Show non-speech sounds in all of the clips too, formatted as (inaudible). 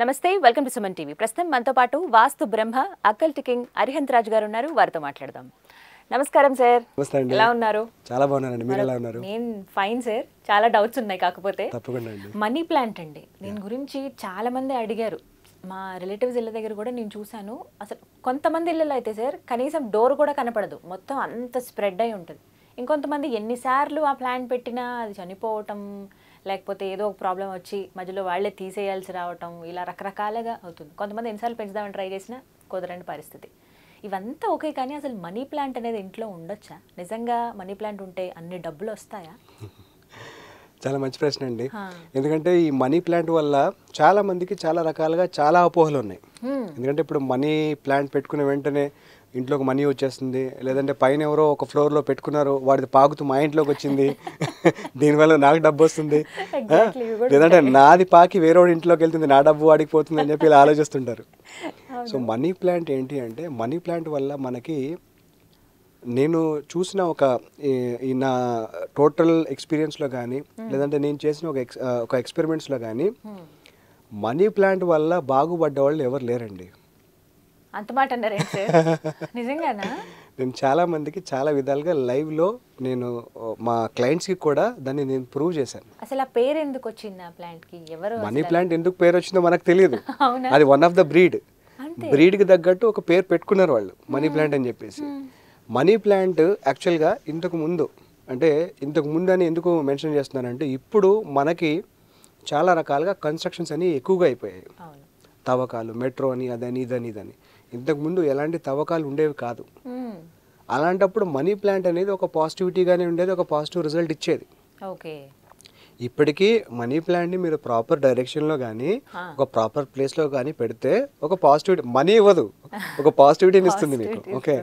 నమస్తే welcome to Suman TV ప్రస్తుతం మనతో పాటు వాస్తు బ్రహ్మ అక్కల్ టికింగ్ అరిహంత్ రాజు గారు ఉన్నారు వారితో మాట్లాడదాం నమస్కారం సార్ ఎలా ఉన్నారు చాలా బాగున్నానండి మీరు ఎలా ఉన్నారు నేను ఫైన్ సార్ చాలా డౌట్స్ ఉన్నాయి కాకపోతే తప్పకుండా మనీ ప్లాంట్ అండి దీని గురించి చాలా మంది అడిగారు మా రిలేటివ్స్ ఇళ్ళ దగ్గర కూడా నేను చూశాను అసలు కొంతమంది ఇళ్ళలో అయితే సార్ కనీసం డోర్ కూడా కనపడదు మొత్తం అంత స్ప్రెడ్ అయి ఉంటుంది ఇంకొంతమంది ఎన్నిసార్లు ఆ ప్లాంట్ పెట్టినా అది చనిపోవటం లేకపోతే ఏదో ఒక ప్రాబ్లం వచ్చి మధ్యలో వాళ్ళే తీసేయాల్సి రావటం ఇలా రకరకాలుగా అవుతుంది కొంతమంది ఎన్నిసార్లు పెంచుదామని ట్రై చేసినా కుదరని పరిస్థితి ఇవంతా ఓకే కానీ అసలు మనీ ప్లాంట్ అనేది ఇంట్లో ఉండొచ్చా నిజంగా మనీ ప్లాంట్ ఉంటే అన్ని డబ్బులు వస్తాయా (laughs) చాలా మంచి ప్రశ్న అండి ఎందుకంటే ఈ మనీ ప్లాంట్ వల్ల చాలా మందికి చాలా రకాలుగా చాలా అపోహలు ఉన్నాయి ఎందుకంటే ఇప్పుడు మనీ ప్లాంట్ పెట్టుకునే వెంటనే ఇంట్లోకి మనీ వచ్చేస్తుంది లేదంటే పైన ఎవరో ఒక ఫ్లోర్లో పెట్టుకున్నారు వాడిది పాకుతూ మా ఇంట్లోకి వచ్చింది (laughs) దీనివల్ల నాకు డబ్బు వస్తుంది లేదంటే నాది పాకి వేరేవాడి ఇంట్లోకి వెళ్తుంది నా డబ్బు వాడికి పోతుంది అని చెప్పి ఇలా ఆలోచిస్తుంటారు సో మనీ ప్లాంట్ ఏంటి అంటే మనీ ప్లాంట్ వల్ల మనకి నేను చూసిన ఒక ఈ నా టోటల్ ఎక్స్పీరియన్స్లో కానీ hmm. లేదంటే నేను చేసిన ఒక ఎక్స్ ఒక ఎక్స్పెరిమెంట్స్లో కానీ hmm. మనీ ప్లాంట్ వల్ల బాగుపడ్డ వాళ్ళు ఎవరు లేరండి అంత మాట అన్నారు నిజంగానా నేను చాలా మందికి చాలా విధాలుగా లైవ్లో నేను మా క్లయింట్స్కి కూడా దాన్ని నేను ప్రూవ్ చేశాను అసలు ఆ పేరు ఎందుకు వచ్చింది ఆ ప్లాంట్కి ఎవరు మనీ ప్లాంట్ ఎందుకు పేరు వచ్చిందో మనకు తెలియదు అది వన్ ఆఫ్ ద బ్రీడ్ బ్రీడ్కి తగ్గట్టు ఒక పేరు పెట్టుకున్నారు వాళ్ళు మనీ ప్లాంట్ అని చెప్పేసి మనీ ప్లాంట్ యాక్చువల్గా ఇంతకు ముందు అంటే ఇంతకు ముందు అని ఎందుకు మెన్షన్ చేస్తున్నానంటే ఇప్పుడు మనకి చాలా రకాలుగా కన్స్ట్రక్షన్స్ అని ఎక్కువగా అయిపోయాయి తవ్వకాలు మెట్రో అని అదని ఇదని ఇదని ఇంతకుముందు ఎలాంటి తవ్వకాలు ఉండేవి కాదు అలాంటప్పుడు మనీ ప్లాంట్ అనేది ఒక పాజిటివిటీగానే ఉండేది ఒక పాజిటివ్ రిజల్ట్ ఇచ్చేది ఓకే ఇప్పటికీ మనీ ప్లాంట్ని మీరు ప్రాపర్ డైరెక్షన్లో కానీ ఒక ప్రాపర్ ప్లేస్లో కానీ పెడితే ఒక పాజిటివిటీ మనీ ఇవ్వదు ఒక పాజిటివిటీని ఇస్తుంది మీకు ఓకే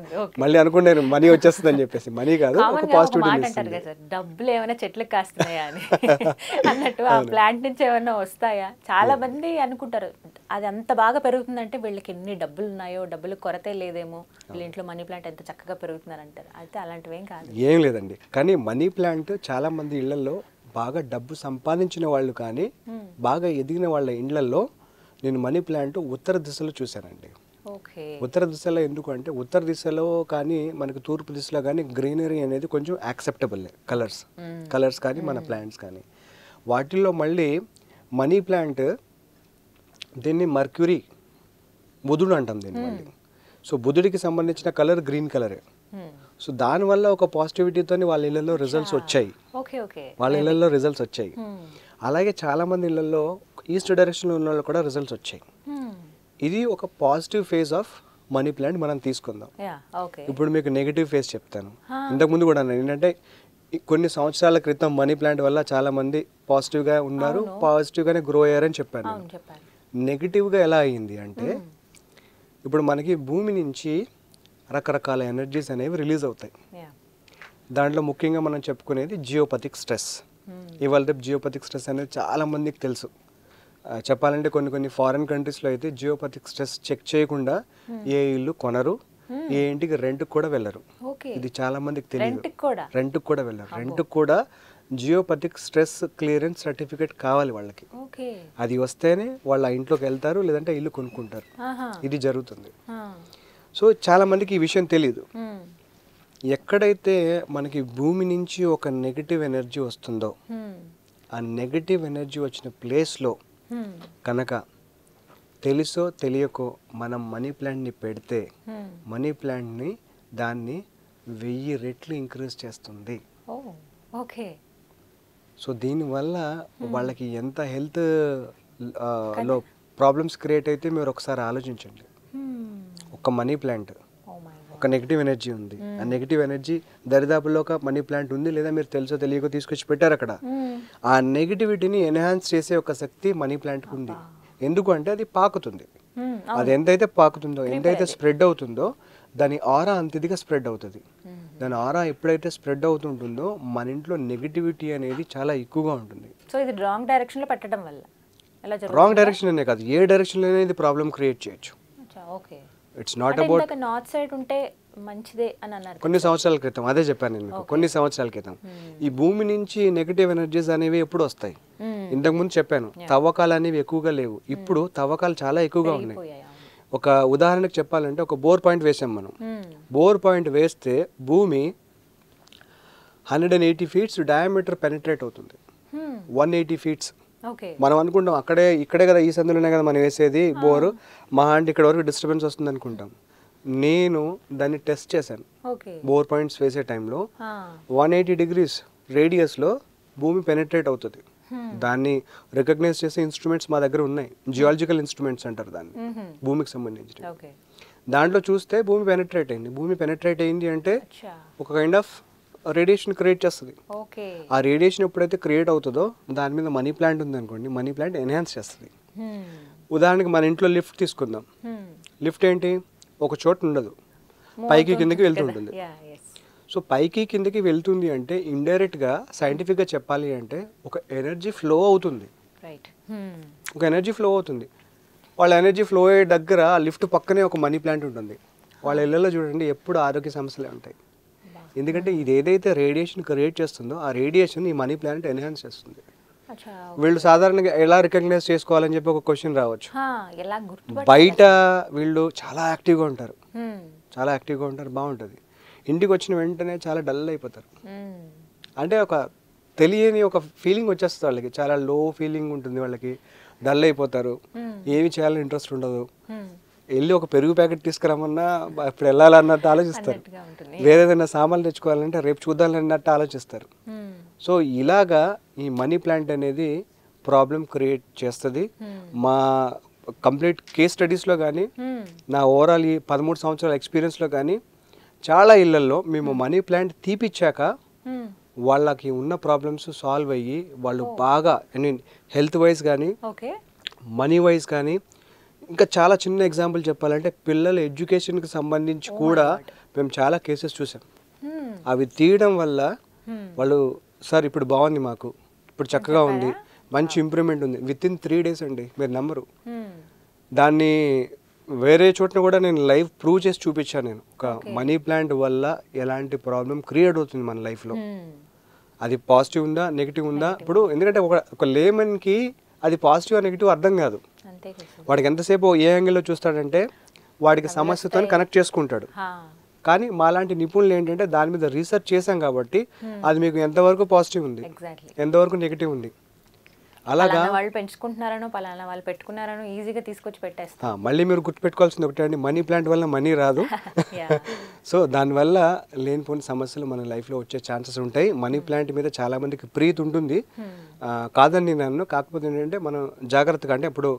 మళ్ళీ అనుకుంటే మనీ వచ్చేస్తుంది అని చెప్పేసి మనీ కాదు ఒక పాజిటివిటీ ఇస్తుంది డబ్బులు ఏమైనా చెట్లు కాస్తున్నాయా అని (laughs) అన్నట్టు ఆ ప్లాంట్ నుంచి ఏమైనా వస్తాయా చాలా మంది అనుకుంటారు అది అంత బాగా పెరుగుతుందంటే వీళ్ళకి ఎన్ని డబ్బులు ఉన్నాయో డబ్బులు కొరత లేదేమో వీళ్ళ ఇంట్లో మనీ ప్లాంట్ ఎంత చక్కగా అంటారు అయితే అలాంటివి ఏం కాదు ఏం లేదండి కానీ మనీ ప్లాంట్ చాలా మంది ఇళ్లలో బాగా డబ్బు సంపాదించిన వాళ్ళు కానీ బాగా ఎదిగిన వాళ్ళ ఇండ్లలో నేను మనీ ప్లాంట్ ఉత్తర దిశలో చూశానండి ఉత్తర దిశలో ఎందుకు అంటే ఉత్తర దిశలో కానీ మనకు తూర్పు దిశలో కానీ గ్రీనరీ అనేది కొంచెం యాక్సెప్టబుల్ కలర్స్ కలర్స్ కానీ మన ప్లాంట్స్ కానీ వాటిల్లో మళ్ళీ మనీ ప్లాంట్ దీన్ని మర్క్యూరీ బుధుడు అంటాం దీన్ని మళ్ళీ సో బుధుడికి సంబంధించిన కలర్ గ్రీన్ కలరే సో దానివల్ల ఒక పాజిటివిటీతో వాళ్ళ ఇళ్లలో రిజల్ట్స్ వచ్చాయి వాళ్ళ ఇళ్లలో రిజల్ట్స్ వచ్చాయి అలాగే చాలామంది ఇళ్లలో ఈస్ట్ డైరెక్షన్లో ఉన్న వాళ్ళు కూడా రిజల్ట్స్ వచ్చాయి ఇది ఒక positive phase of money plant మనం తీసుకుందాం ఇప్పుడు మీకు నెగిటివ్ ఫేజ్ చెప్తాను ఇంతకుముందు కూడా ఏంటంటే కొన్ని సంవత్సరాల క్రితం మనీ ప్లాంట్ వల్ల చాలా మంది పాజిటివ్గా ఉన్నారు పాజిటివ్గానే గ్రో అయ్యారని చెప్పాను నెగిటివ్గా ఎలా అయ్యింది అంటే ఇప్పుడు మనకి భూమి నుంచి రకరకాల ఎనర్జీస్ అనేవి రిలీజ్ అవుతాయి దాంట్లో ముఖ్యంగా మనం చెప్పుకునేది జియోపతిక్ స్ట్రెస్ ఇవాళ రేపు జియోపతిక్ స్ట్రెస్ అనేది చాలామందికి తెలుసు చెప్పాలంటే కొన్ని కొన్ని ఫారిన్ కంట్రీస్లో అయితే జియోపతిక్ స్ట్రెస్ చెక్ చేయకుండా ఏ ఇల్లు కొనరు ఏ ఇంటికి రెంట్కి కూడా వెళ్ళరు ఇది చాలా మందికి తెలియదు రెంట్కి కూడా వెళ్ళరు రెంట్కి కూడా జియోపతిక్ స్ట్రెస్ క్లియరెన్స్ సర్టిఫికేట్ కావాలి వాళ్ళకి అది వస్తేనే వాళ్ళ ఇంట్లోకి వెళ్తారు లేదంటే ఇల్లు కొనుక్కుంటారు ఇది జరుగుతుంది సో చాలా మందికి ఈ విషయం తెలియదు ఎక్కడైతే మనకి భూమి నుంచి ఒక నెగిటివ్ ఎనర్జీ వస్తుందో ఆ నెగిటివ్ ఎనర్జీ వచ్చిన ప్లేస్లో కనుక తెలుసో తెలియకో మనం మనీ ప్లాంట్ని పెడితే మనీ ప్లాంట్ని దాన్ని వెయ్యి రెట్లు ఇంక్రీజ్ చేస్తుంది ఓకే సో దీనివల్ల hmm. వాళ్ళకి ఎంత హెల్త్ లో ప్రాబ్లమ్స్ క్రియేట్ అయితే మీరు ఒకసారి ఆలోచించండి hmm. ఒక మనీ ప్లాంట్ oh ఒక నెగిటివ్ ఎనర్జీ ఉంది ఆ hmm. నెగిటివ్ ఎనర్జీ దరిదాపులో ఒక మనీ ప్లాంట్ ఉంది లేదా మీరు తెలుసో తెలియకో తీసుకొచ్చి పెట్టారు అక్కడ ఆ నెగిటివిటీని ఎన్హాన్స్ చేసే ఒక శక్తి మనీ ప్లాంట్ ఉంది ఎందుకు అంటే అది పాకుతుంది అది ఎంతైతే పాకుతుందో ఎంతైతే స్ప్రెడ్ అవుతుందో దాని ఆరా అంత స్ప్రెడ్ అవుతుంది దాని ఆరా ఎప్పుడైతే స్ప్రెడ్ అవుతుంటుందో మన ఇంట్లో నెగిటివిటీ అనేది చాలా ఎక్కువగా ఉంటుంది సో ఇది రాంగ్ లో పెట్టడం వల్ల రాంగ్ డైరెక్షన్ అనే కాదు ఏ డైరెక్షన్ అనేది ప్రాబ్లం క్రియేట్ చేయొచ్చు it's not about north side ఉంటే మంచిదే అని అన్నారు కొన్ని సంవత్సరాల క్రితం అదే చెప్పాను నేను మీకు కొన్ని సంవత్సరాల క్రితం hmm. ఈ భూమి నుంచి నెగిటివ్ ఎనర్జీస్ అనేవి ఎప్పుడు వస్తాయి hmm. ఇంతకుముందు చెప్పాను తవ్వకాలు అనేవి ఎక్కువగా లేవు hmm. ఇప్పుడు తవ్వకాలు చాలా ఎక్కువగా ఉన్నాయి ఒక ఉదాహరణకు చెప్పాలంటే ఒక బోర్ పాయింట్ వేసాం మనం hmm. బోర్ పాయింట్ వేస్తే భూమి hundred and eighty feets diameter penetrate అవుతుంది hmm. వన్ ఎయిటీ ఫీట్స్ మనం అనుకుంటాం అక్కడే ఇక్కడే కదా ఈ సందులోనే కదా మనం వేసేది ah. బోరు మా అంటే ఇక్కడ వరకు డిస్టర్బెన్స్ వస్తుంది అనుకుంటాం నేను దాన్ని టెస్ట్ చేశాను బోర్ పాయింట్స్ వేసే టైంలో ah. వన్ ఎయిటీ డిగ్రీస్ రేడియస్లో భూమి పెనిట్రేట్ అవుతుంది దాన్ని రికగ్నైజ్ చేసే ఇన్స్ట్రుమెంట్స్ మా దగ్గర ఉన్నాయి జియాలజికల్ ఇన్స్ట్రుమెంట్స్ అంటారు దాన్ని భూమికి సంబంధించిన దాంట్లో చూస్తే భూమి పెనట్రేట్ అయింది భూమి పెనట్రేట్ అయింది అంటే ఒక కైండ్ ఆఫ్ రేడియేషన్ క్రియేట్ చేస్తుంది ఆ రేడియేషన్ ఎప్పుడైతే క్రియేట్ అవుతుందో దాని మీద మనీ ప్లాంట్ ఉంది అనుకోండి మనీ ప్లాంట్ ఎన్హాన్స్ చేస్తుంది ఉదాహరణకి మన ఇంట్లో లిఫ్ట్ తీసుకుందాం లిఫ్ట్ ఏంటి ఒక చోట ఉండదు పైకి కిందకి వెళ్తూ ఉంటుంది సో పైకి కిందకి వెళ్తుంది అంటే ఇండైరెక్ట్గా సైంటిఫిక్గా చెప్పాలి అంటే ఒక ఎనర్జీ ఫ్లో అవుతుంది ఒక ఎనర్జీ ఫ్లో అవుతుంది వాళ్ళ ఎనర్జీ ఫ్లో అయ్యే దగ్గర లిఫ్ట్ పక్కనే ఒక మనీ ప్లాంట్ ఉంటుంది వాళ్ళ ఇళ్ళలో చూడండి ఎప్పుడు ఆరోగ్య సమస్యలే ఉంటాయి ఎందుకంటే ఇది ఏదైతే రేడియేషన్ క్రియేట్ చేస్తుందో ఆ రేడియేషన్ ఈ మనీ ప్లానెట్ ఎన్హాన్స్ చేస్తుంది వీళ్ళు సాధారణంగా ఎలా రికగ్నైజ్ చేసుకోవాలని చెప్పి ఒక క్వశ్చన్ రావచ్చు బయట వీళ్ళు చాలా యాక్టివ్గా ఉంటారు చాలా యాక్టివ్గా ఉంటారు బాగుంటుంది ఇంటికి వచ్చిన వెంటనే చాలా డల్ అయిపోతారు అంటే ఒక తెలియని ఒక ఫీలింగ్ వచ్చేస్తుంది వాళ్ళకి చాలా లో ఫీలింగ్ ఉంటుంది వాళ్ళకి డల్ అయిపోతారు ఏమి చేయాలని ఇంట్రెస్ట్ ఉండదు వెళ్ళి ఒక పెరుగు ప్యాకెట్ తీసుకురామన్నా ఇప్పుడు వెళ్ళాలన్నట్టు ఆలోచిస్తారు వేరేదైనా సామాన్లు తెచ్చుకోవాలంటే రేపు చూద్దాలన్నట్టు ఆలోచిస్తారు సో ఇలాగా ఈ మనీ ప్లాంట్ అనేది ప్రాబ్లం క్రియేట్ చేస్తుంది మా కంప్లీట్ కేస్ స్టడీస్లో కానీ నా ఓవరాల్ ఈ పదమూడు సంవత్సరాల ఎక్స్పీరియన్స్లో కానీ చాలా ఇళ్లలో మేము మనీ ప్లాంట్ తీపిచ్చాక వాళ్ళకి ఉన్న ప్రాబ్లమ్స్ సాల్వ్ అయ్యి వాళ్ళు బాగా ఐ మీన్ హెల్త్ వైజ్ కానీ మనీ వైజ్ కానీ ఇంకా చాలా చిన్న ఎగ్జాంపుల్ చెప్పాలంటే పిల్లల ఎడ్యుకేషన్కి సంబంధించి oh కూడా మేము చాలా కేసెస్ చూసాం అవి తీయడం వల్ల వాళ్ళు సార్ ఇప్పుడు బాగుంది మాకు ఇప్పుడు చక్కగా ఉంది మంచి ఇంప్రూవ్మెంట్ ఉంది విత్ ఇన్ త్రీ డేస్ అండి మీరు నమ్మరు దాన్ని వేరే చోట్న కూడా నేను లైవ్ ప్రూవ్ చేసి చూపించాను నేను ఒక మనీ ప్లాంట్ వల్ల ఎలాంటి ప్రాబ్లం క్రియేట్ అవుతుంది మన లైఫ్లో hmm. అది పాజిటివ్ ఉందా నెగిటివ్ ఉందా ఇప్పుడు ఎందుకంటే ఒక ఒక లేమన్కి అది పాజిటివ్ నెగిటివ్ అర్థం కాదు వాడికి ఎంతసేపు ఏ యాంగిల్లో చూస్తాడంటే వాడికి సమస్యతో కనెక్ట్ చేసుకుంటాడు కానీ మాలాంటి నిపుణులు ఏంటంటే దాని మీద రీసెర్చ్ చేశాం కాబట్టి hmm. అది మీకు ఎంతవరకు పాజిటివ్ ఉంది ఎంతవరకు నెగిటివ్ ఉంది అలాగా వాళ్ళు పెంచుకుంటున్నారనో పలానా వాళ్ళు పెట్టుకున్నారనో ఈజీగా తీసుకొచ్చి పెట్టేస్తా మళ్ళీ మీరు గుర్తుపెట్టుకోవాల్సింది ఒకటి అండి మనీ ప్లాంట్ వల్ల మనీ రాదు (laughs) (laughs) సో దానివల్ల లేనిపోని సమస్యలు మన లైఫ్లో వచ్చే ఛాన్సెస్ ఉంటాయి మనీ hmm. ప్లాంట్ మీద చాలామందికి ప్రీతి ఉంటుంది hmm. కాదని నేను నన్ను కాకపోతే ఏంటంటే మనం జాగ్రత్తగా అంటే ఇప్పుడు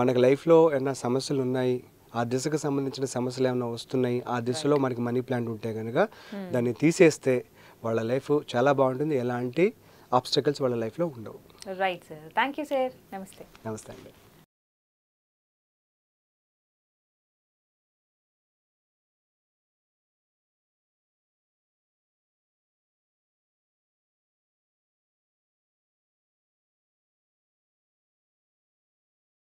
మనకు లైఫ్లో ఏమైనా సమస్యలు ఉన్నాయి ఆ దిశకు సంబంధించిన సమస్యలు ఏమైనా వస్తున్నాయి ఆ దిశలో మనకి మనీ ప్లాంట్ ఉంటే కనుక hmm. దాన్ని తీసేస్తే వాళ్ళ లైఫ్ చాలా బాగుంటుంది ఎలాంటి ఆబ్స్టకల్స్ వాళ్ళ లైఫ్లో ఉండవు right sir thank you sir నమస్తే నమస్తే అండి